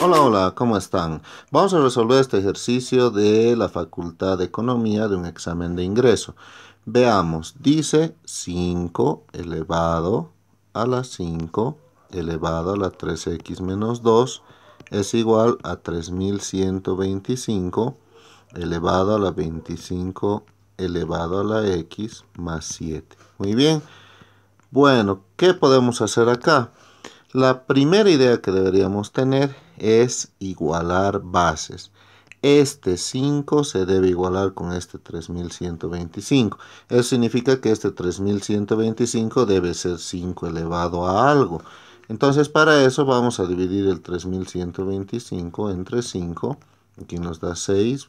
Hola, hola, ¿cómo están? Vamos a resolver este ejercicio de la Facultad de Economía de un examen de ingreso. Veamos, dice 5 elevado a la 5 elevado a la 3x menos 2 es igual a 3125 elevado a la 25 elevado a la x más 7. Muy bien. Bueno, ¿qué podemos hacer acá? La primera idea que deberíamos tener es igualar bases. Este 5 se debe igualar con este 3125. Eso significa que este 3125 debe ser 5 elevado a algo. Entonces para eso vamos a dividir el 3125 entre 5. Aquí nos da 6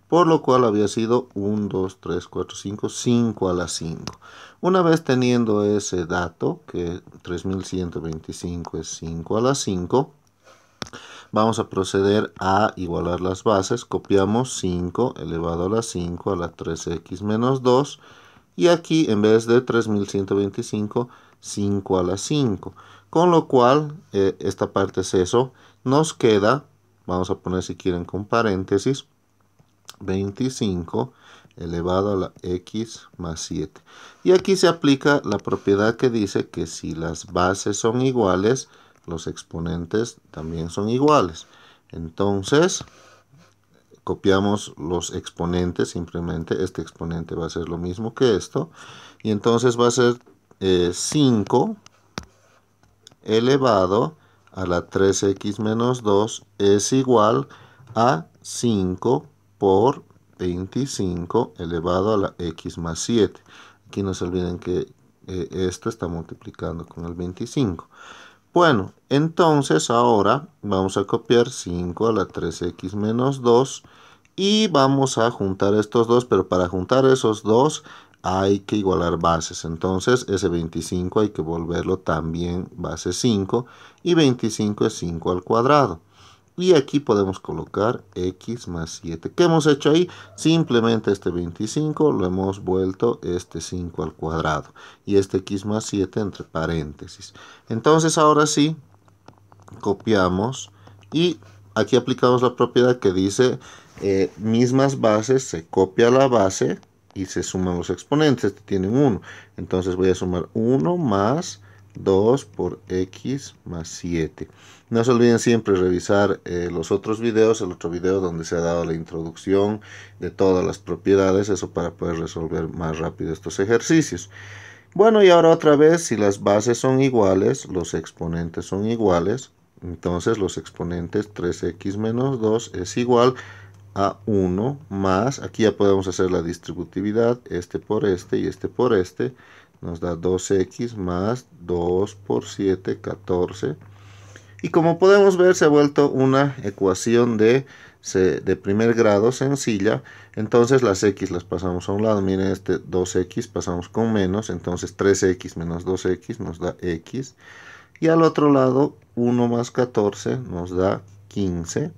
por lo cual había sido 1, 2, 3, 4, 5, 5 a la 5. Una vez teniendo ese dato, que 3125 es 5 a la 5, vamos a proceder a igualar las bases. Copiamos 5 elevado a la 5 a la 3x menos 2. Y aquí en vez de 3125, 5 a la 5. Con lo cual, eh, esta parte es eso. Nos queda, vamos a poner si quieren con paréntesis, 25 elevado a la x más 7. Y aquí se aplica la propiedad que dice que si las bases son iguales, los exponentes también son iguales. Entonces, copiamos los exponentes, simplemente este exponente va a ser lo mismo que esto. Y entonces va a ser 5 eh, elevado a la 3x menos 2 es igual a 5 por 25 elevado a la x más 7. Aquí no se olviden que eh, esto está multiplicando con el 25. Bueno, entonces ahora vamos a copiar 5 a la 3x menos 2 y vamos a juntar estos dos, pero para juntar esos dos hay que igualar bases. Entonces ese 25 hay que volverlo también base 5 y 25 es 5 al cuadrado. Y aquí podemos colocar x más 7. ¿Qué hemos hecho ahí? Simplemente este 25 lo hemos vuelto este 5 al cuadrado. Y este x más 7 entre paréntesis. Entonces ahora sí, copiamos y aquí aplicamos la propiedad que dice eh, mismas bases, se copia la base y se suman los exponentes, Este tienen 1. Entonces voy a sumar 1 más 2 por x más 7. No se olviden siempre revisar eh, los otros videos, el otro video donde se ha dado la introducción de todas las propiedades, eso para poder resolver más rápido estos ejercicios. Bueno, y ahora otra vez, si las bases son iguales, los exponentes son iguales, entonces los exponentes 3x menos 2 es igual a 1 más, aquí ya podemos hacer la distributividad, este por este y este por este, nos da 2x más 2 por 7, 14. Y como podemos ver, se ha vuelto una ecuación de, de primer grado sencilla. Entonces las x las pasamos a un lado. Miren este 2x pasamos con menos. Entonces 3x menos 2x nos da x. Y al otro lado 1 más 14 nos da 15.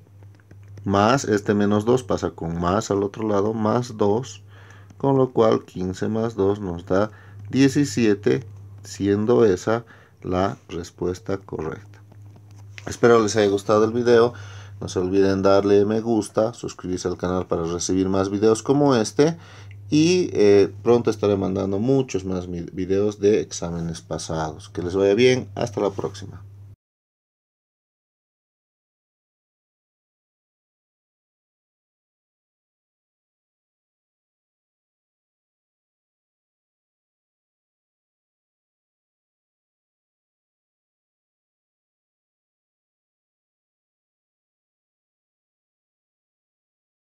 Más este menos 2 pasa con más al otro lado, más 2. Con lo cual 15 más 2 nos da 17, siendo esa la respuesta correcta. Espero les haya gustado el video. No se olviden darle me gusta, suscribirse al canal para recibir más videos como este. Y eh, pronto estaré mandando muchos más videos de exámenes pasados. Que les vaya bien. Hasta la próxima.